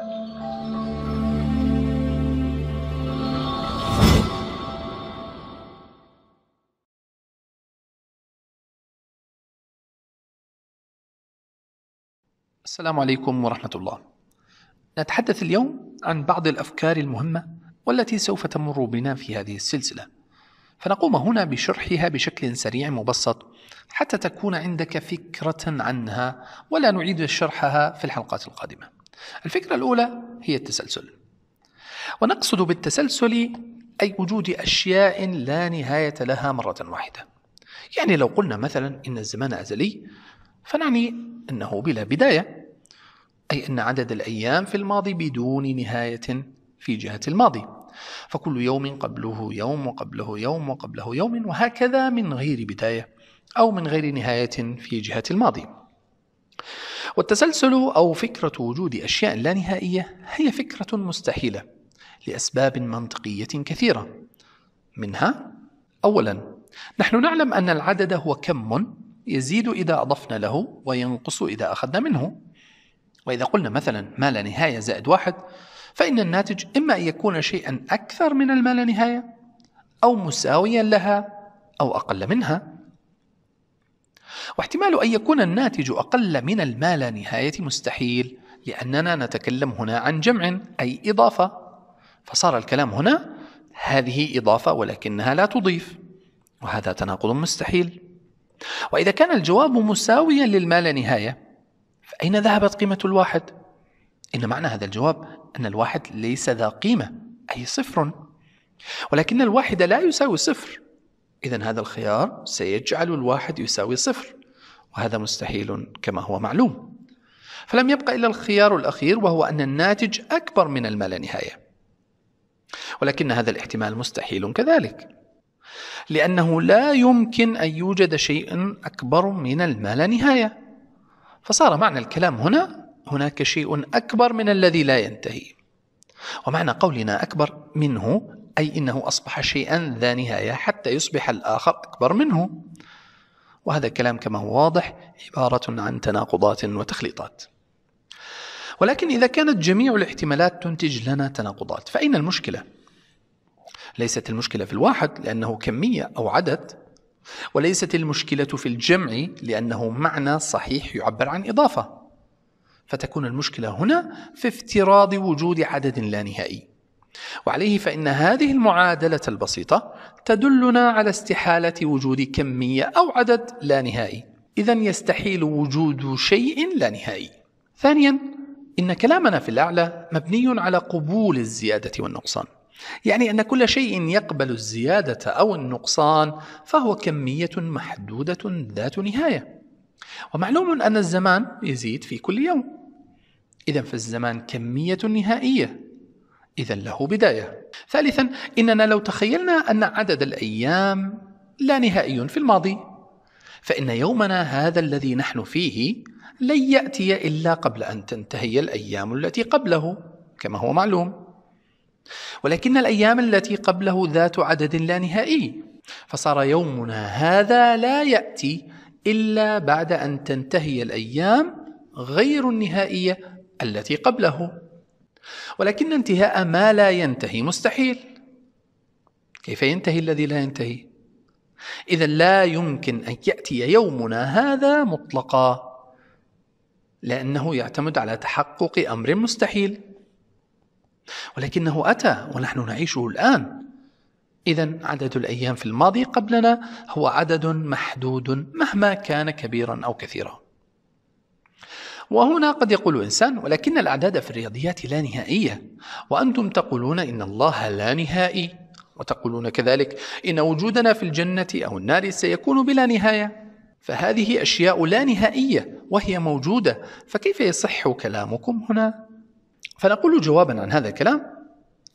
السلام عليكم ورحمة الله. نتحدث اليوم عن بعض الأفكار المهمة والتي سوف تمر بنا في هذه السلسلة. فنقوم هنا بشرحها بشكل سريع مبسط حتى تكون عندك فكرة عنها ولا نعيد شرحها في الحلقات القادمة. الفكرة الأولى هي التسلسل ونقصد بالتسلسل أي وجود أشياء لا نهاية لها مرة واحدة يعني لو قلنا مثلا إن الزمان أزلي فنعني أنه بلا بداية أي أن عدد الأيام في الماضي بدون نهاية في جهة الماضي فكل يوم قبله يوم وقبله يوم وقبله يوم وهكذا من غير بداية أو من غير نهاية في جهة الماضي والتسلسل أو فكرة وجود أشياء لا نهائية هي فكرة مستحيلة لأسباب منطقية كثيرة منها أولا نحن نعلم أن العدد هو كم يزيد إذا أضفنا له وينقص إذا أخذنا منه وإذا قلنا مثلا ما لا نهاية زائد واحد فإن الناتج إما أن يكون شيئا أكثر من المال نهاية أو مساويا لها أو أقل منها واحتمال أن يكون الناتج أقل من الما لا نهاية مستحيل لأننا نتكلم هنا عن جمع أي إضافة فصار الكلام هنا هذه إضافة ولكنها لا تضيف وهذا تناقض مستحيل وإذا كان الجواب مساويا للما لا نهاية فأين ذهبت قيمة الواحد؟ إن معنى هذا الجواب أن الواحد ليس ذا قيمة أي صفر ولكن الواحد لا يساوي صفر إذا هذا الخيار سيجعل الواحد يساوي صفر وهذا مستحيل كما هو معلوم فلم يبقى إلا الخيار الأخير وهو أن الناتج أكبر من المالانهاية ولكن هذا الاحتمال مستحيل كذلك لأنه لا يمكن أن يوجد شيء أكبر من المالانهاية فصار معنى الكلام هنا هناك شيء أكبر من الذي لا ينتهي ومعنى قولنا أكبر منه أي إنه أصبح شيئا ذا نهاية حتى يصبح الآخر أكبر منه وهذا الكلام كما هو واضح عبارة عن تناقضات وتخليطات ولكن إذا كانت جميع الاحتمالات تنتج لنا تناقضات فأين المشكلة؟ ليست المشكلة في الواحد لأنه كمية أو عدد وليست المشكلة في الجمع لأنه معنى صحيح يعبر عن إضافة فتكون المشكلة هنا في افتراض وجود عدد لا نهائي وعليه فإن هذه المعادلة البسيطة تدلنا على استحالة وجود كمية أو عدد لا نهائي إذا يستحيل وجود شيء لا نهائي ثانيا إن كلامنا في الأعلى مبني على قبول الزيادة والنقصان يعني أن كل شيء يقبل الزيادة أو النقصان فهو كمية محدودة ذات نهاية ومعلوم أن الزمان يزيد في كل يوم إذا فالزمان كمية نهائية إذا له بداية. ثالثا إننا لو تخيلنا أن عدد الأيام لا نهائي في الماضي فإن يومنا هذا الذي نحن فيه لن يأتي إلا قبل أن تنتهي الأيام التي قبله كما هو معلوم ولكن الأيام التي قبله ذات عدد لا نهائي فصار يومنا هذا لا يأتي إلا بعد أن تنتهي الأيام غير النهائية التي قبله ولكن انتهاء ما لا ينتهي مستحيل كيف ينتهي الذي لا ينتهي إذا لا يمكن أن يأتي يومنا هذا مطلقا لأنه يعتمد على تحقق أمر مستحيل ولكنه أتى ونحن نعيشه الآن إذا عدد الأيام في الماضي قبلنا هو عدد محدود مهما كان كبيرا أو كثيرا وهنا قد يقول إنسان ولكن الأعداد في الرياضيات لا نهائية وأنتم تقولون إن الله لا نهائي وتقولون كذلك إن وجودنا في الجنة أو النار سيكون بلا نهاية فهذه أشياء لا نهائية وهي موجودة فكيف يصح كلامكم هنا؟ فنقول جوابا عن هذا الكلام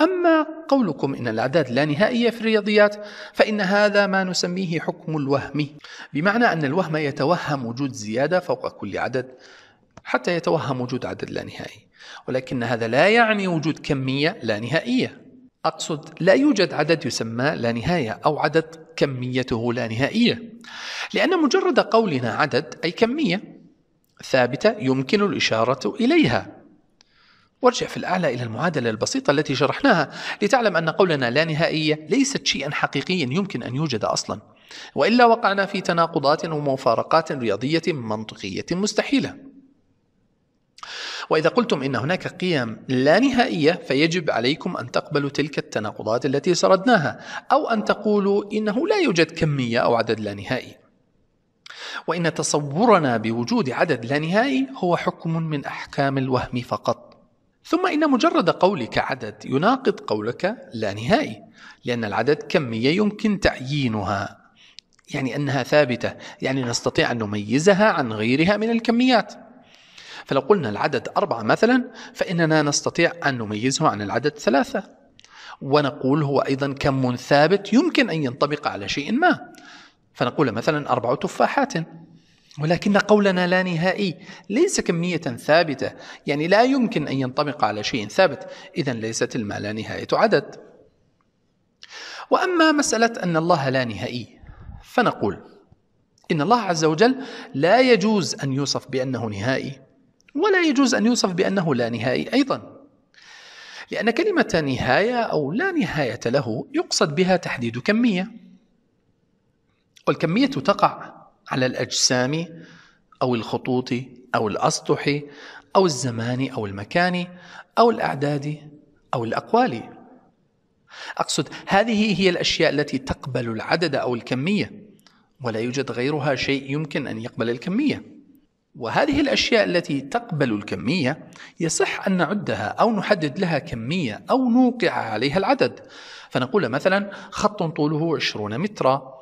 أما قولكم إن الأعداد لا نهائية في الرياضيات فإن هذا ما نسميه حكم الوهم بمعنى أن الوهم يتوهم وجود زيادة فوق كل عدد حتى يتوهم وجود عدد لا نهائي ولكن هذا لا يعني وجود كمية لا نهائية أقصد لا يوجد عدد يسمى لا نهاية أو عدد كميته لا نهائية لأن مجرد قولنا عدد أي كمية ثابتة يمكن الإشارة إليها وارجع في الأعلى إلى المعادلة البسيطة التي شرحناها لتعلم أن قولنا لا نهائية ليست شيئا حقيقيا يمكن أن يوجد أصلا وإلا وقعنا في تناقضات ومفارقات رياضية منطقية مستحيلة وإذا قلتم إن هناك قيم لا نهائية فيجب عليكم أن تقبلوا تلك التناقضات التي سردناها أو أن تقولوا إنه لا يوجد كمية أو عدد لا نهائي وإن تصورنا بوجود عدد لا نهائي هو حكم من أحكام الوهم فقط ثم إن مجرد قولك عدد يناقض قولك لا نهائي لأن العدد كمية يمكن تعيينها يعني أنها ثابتة يعني نستطيع أن نميزها عن غيرها من الكميات فلو قلنا العدد أربعة مثلا فإننا نستطيع أن نميزه عن العدد ثلاثة ونقول هو أيضا كم ثابت يمكن أن ينطبق على شيء ما فنقول مثلا أربع تفاحات ولكن قولنا لا نهائي ليس كمية ثابتة يعني لا يمكن أن ينطبق على شيء ثابت إذا ليست الماء لا نهاية عدد وأما مسألة أن الله لا نهائي فنقول إن الله عز وجل لا يجوز أن يوصف بأنه نهائي ولا يجوز أن يوصف بأنه لا نهائي أيضا لأن كلمة نهاية أو لا نهاية له يقصد بها تحديد كمية والكمية تقع على الأجسام أو الخطوط أو الأسطح أو الزمان أو المكان أو الأعداد أو الأقوال أقصد هذه هي الأشياء التي تقبل العدد أو الكمية ولا يوجد غيرها شيء يمكن أن يقبل الكمية وهذه الأشياء التي تقبل الكمية يصح أن نعدها أو نحدد لها كمية أو نوقع عليها العدد فنقول مثلا خط طوله 20 مترا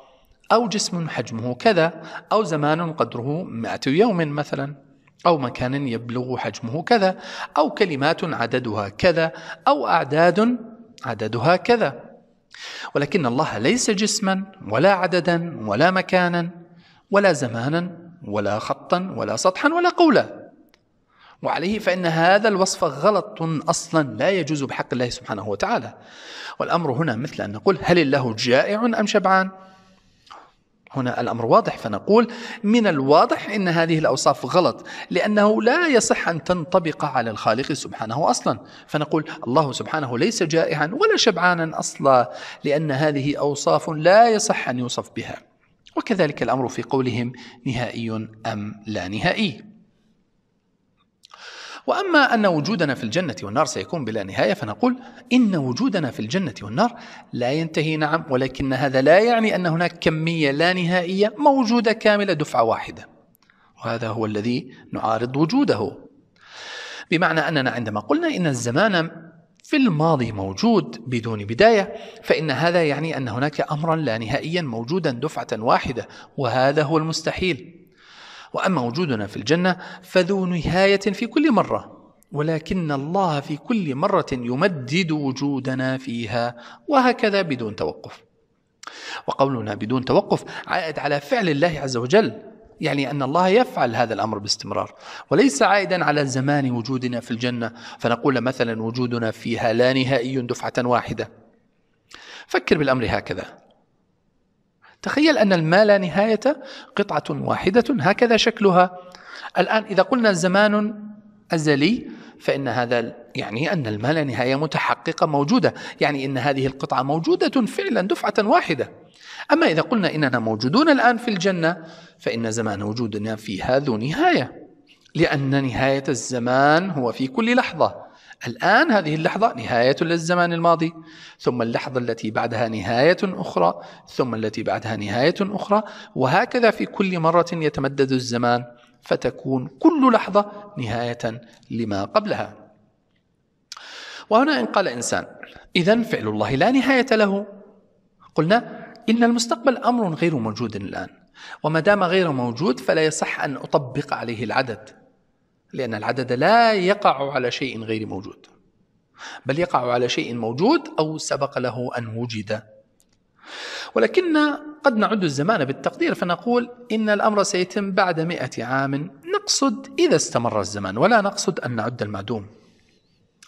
أو جسم حجمه كذا أو زمان قدره 100 يوم مثلا أو مكان يبلغ حجمه كذا أو كلمات عددها كذا أو أعداد عددها كذا ولكن الله ليس جسما ولا عددا ولا مكانا ولا زمانا ولا خطا ولا سطحا ولا قولا وعليه فإن هذا الوصف غلط أصلا لا يجوز بحق الله سبحانه وتعالى والأمر هنا مثل أن نقول هل الله جائع أم شبعان هنا الأمر واضح فنقول من الواضح أن هذه الأوصاف غلط لأنه لا يصح أن تنطبق على الخالق سبحانه أصلا فنقول الله سبحانه ليس جائعا ولا شبعانا أصلا لأن هذه أوصاف لا يصح أن يوصف بها وكذلك الأمر في قولهم نهائي أم لا نهائي وأما أن وجودنا في الجنة والنار سيكون بلا نهاية فنقول إن وجودنا في الجنة والنار لا ينتهي نعم ولكن هذا لا يعني أن هناك كمية لا نهائية موجودة كاملة دفعة واحدة وهذا هو الذي نعارض وجوده بمعنى أننا عندما قلنا إن الزمان في الماضي موجود بدون بداية فإن هذا يعني أن هناك أمرا لا نهائيا موجودا دفعة واحدة وهذا هو المستحيل وأما وجودنا في الجنة فذو نهاية في كل مرة ولكن الله في كل مرة يمدد وجودنا فيها وهكذا بدون توقف وقولنا بدون توقف عائد على فعل الله عز وجل يعني أن الله يفعل هذا الأمر باستمرار وليس عائدا على زمان وجودنا في الجنة فنقول مثلا وجودنا فيها لا نهائي دفعة واحدة فكر بالأمر هكذا تخيل أن الماء لا نهاية قطعة واحدة هكذا شكلها الآن إذا قلنا زمان أزلي فإن هذا يعني أن الماء لا نهاية متحققة موجودة يعني أن هذه القطعة موجودة فعلا دفعة واحدة أما إذا قلنا إننا موجودون الآن في الجنة فإن زمان وجودنا فيها ذو نهاية لأن نهاية الزمان هو في كل لحظة الآن هذه اللحظة نهاية للزمان الماضي ثم اللحظة التي بعدها نهاية أخرى ثم التي بعدها نهاية أخرى وهكذا في كل مرة يتمدد الزمان فتكون كل لحظة نهاية لما قبلها وهنا إن قال إنسان إذا فعل الله لا نهاية له قلنا إن المستقبل أمر غير موجود الآن وما دام غير موجود فلا يصح أن أطبق عليه العدد لأن العدد لا يقع على شيء غير موجود بل يقع على شيء موجود أو سبق له أن وجد ولكن قد نعد الزمان بالتقدير فنقول إن الأمر سيتم بعد مئة عام نقصد إذا استمر الزمان ولا نقصد أن نعد المعدوم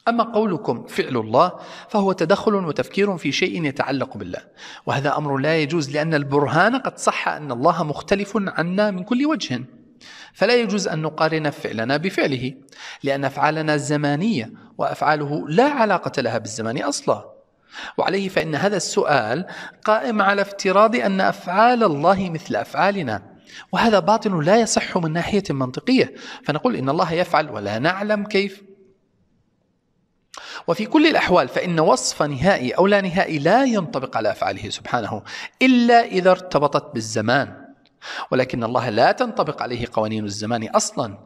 أما قولكم فعل الله فهو تدخل وتفكير في شيء يتعلق بالله وهذا أمر لا يجوز لأن البرهان قد صح أن الله مختلف عنا من كل وجه فلا يجوز أن نقارن فعلنا بفعله لأن أفعالنا زمانية وأفعاله لا علاقة لها بالزمان أصلا وعليه فإن هذا السؤال قائم على افتراض أن أفعال الله مثل أفعالنا وهذا باطل لا يصح من ناحية منطقية فنقول إن الله يفعل ولا نعلم كيف وفي كل الأحوال فإن وصف نهائي أو لا نهائي لا ينطبق على أفعاله سبحانه إلا إذا ارتبطت بالزمان ولكن الله لا تنطبق عليه قوانين الزمان أصلا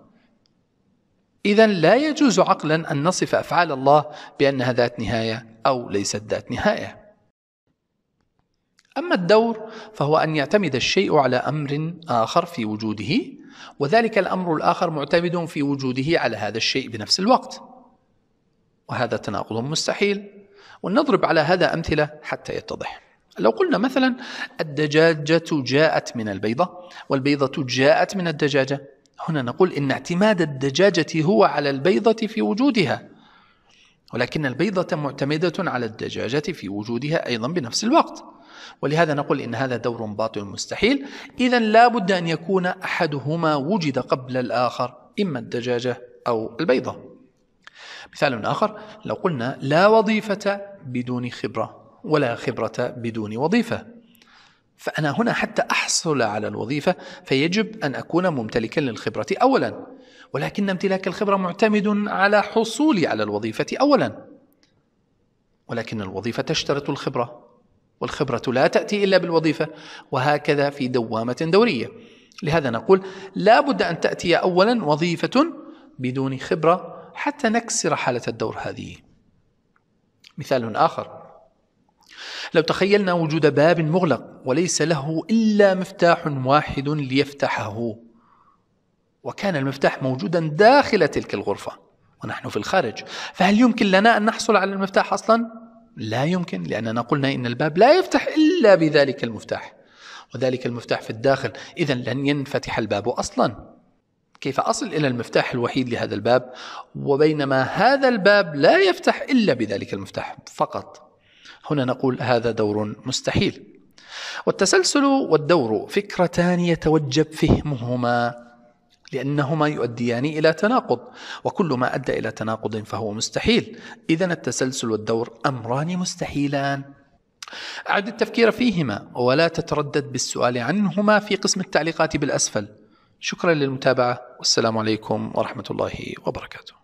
إذا لا يجوز عقلا أن نصف أفعال الله بأنها ذات نهاية أو ليست ذات نهاية أما الدور فهو أن يعتمد الشيء على أمر آخر في وجوده وذلك الأمر الآخر معتمد في وجوده على هذا الشيء بنفس الوقت وهذا تناقض مستحيل ونضرب على هذا أمثلة حتى يتضح لو قلنا مثلا الدجاجة جاءت من البيضة والبيضة جاءت من الدجاجة هنا نقول إن اعتماد الدجاجة هو على البيضة في وجودها ولكن البيضة معتمدة على الدجاجة في وجودها أيضا بنفس الوقت ولهذا نقول إن هذا دور باطل مستحيل إذا لا بد أن يكون أحدهما وجد قبل الآخر إما الدجاجة أو البيضة مثال آخر لو قلنا لا وظيفة بدون خبرة ولا خبرة بدون وظيفة فأنا هنا حتى أحصل على الوظيفة فيجب أن أكون ممتلكا للخبرة أولا ولكن امتلاك الخبرة معتمد على حصولي على الوظيفة أولا ولكن الوظيفة تشترط الخبرة والخبرة لا تأتي إلا بالوظيفة وهكذا في دوامة دورية لهذا نقول لا بد أن تأتي أولا وظيفة بدون خبرة حتى نكسر حالة الدور هذه مثال آخر لو تخيلنا وجود باب مغلق وليس له إلا مفتاح واحد ليفتحه وكان المفتاح موجودا داخل تلك الغرفة ونحن في الخارج فهل يمكن لنا أن نحصل على المفتاح أصلا؟ لا يمكن لأننا قلنا إن الباب لا يفتح إلا بذلك المفتاح وذلك المفتاح في الداخل إذا لن ينفتح الباب أصلا كيف أصل إلى المفتاح الوحيد لهذا الباب وبينما هذا الباب لا يفتح إلا بذلك المفتاح فقط هنا نقول هذا دور مستحيل والتسلسل والدور فكرتان يتوجب فهمهما لأنهما يؤديان إلى تناقض وكل ما أدى إلى تناقض فهو مستحيل إذا التسلسل والدور أمران مستحيلان أعد التفكير فيهما ولا تتردد بالسؤال عنهما في قسم التعليقات بالأسفل شكرا للمتابعة والسلام عليكم ورحمة الله وبركاته